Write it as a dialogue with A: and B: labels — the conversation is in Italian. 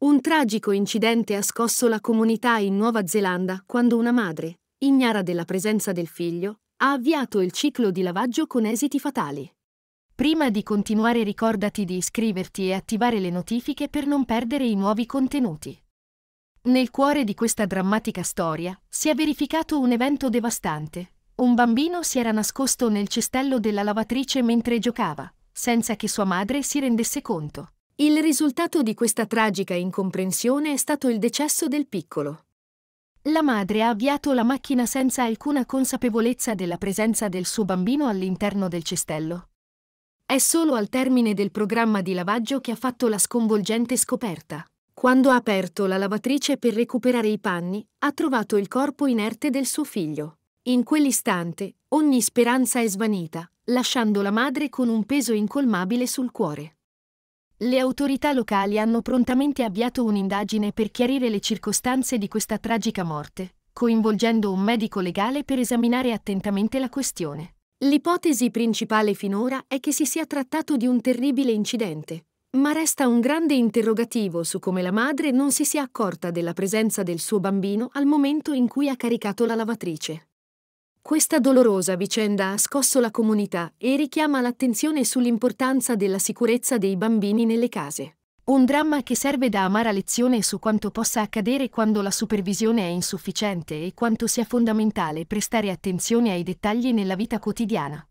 A: Un tragico incidente ha scosso la comunità in Nuova Zelanda quando una madre, ignara della presenza del figlio, ha avviato il ciclo di lavaggio con esiti fatali. Prima di continuare ricordati di iscriverti e attivare le notifiche per non perdere i nuovi contenuti. Nel cuore di questa drammatica storia si è verificato un evento devastante. Un bambino si era nascosto nel cestello della lavatrice mentre giocava, senza che sua madre si rendesse conto. Il risultato di questa tragica incomprensione è stato il decesso del piccolo. La madre ha avviato la macchina senza alcuna consapevolezza della presenza del suo bambino all'interno del cestello. È solo al termine del programma di lavaggio che ha fatto la sconvolgente scoperta. Quando ha aperto la lavatrice per recuperare i panni, ha trovato il corpo inerte del suo figlio. In quell'istante, ogni speranza è svanita, lasciando la madre con un peso incolmabile sul cuore. Le autorità locali hanno prontamente avviato un'indagine per chiarire le circostanze di questa tragica morte, coinvolgendo un medico legale per esaminare attentamente la questione. L'ipotesi principale finora è che si sia trattato di un terribile incidente, ma resta un grande interrogativo su come la madre non si sia accorta della presenza del suo bambino al momento in cui ha caricato la lavatrice. Questa dolorosa vicenda ha scosso la comunità e richiama l'attenzione sull'importanza della sicurezza dei bambini nelle case. Un dramma che serve da amara lezione su quanto possa accadere quando la supervisione è insufficiente e quanto sia fondamentale prestare attenzione ai dettagli nella vita quotidiana.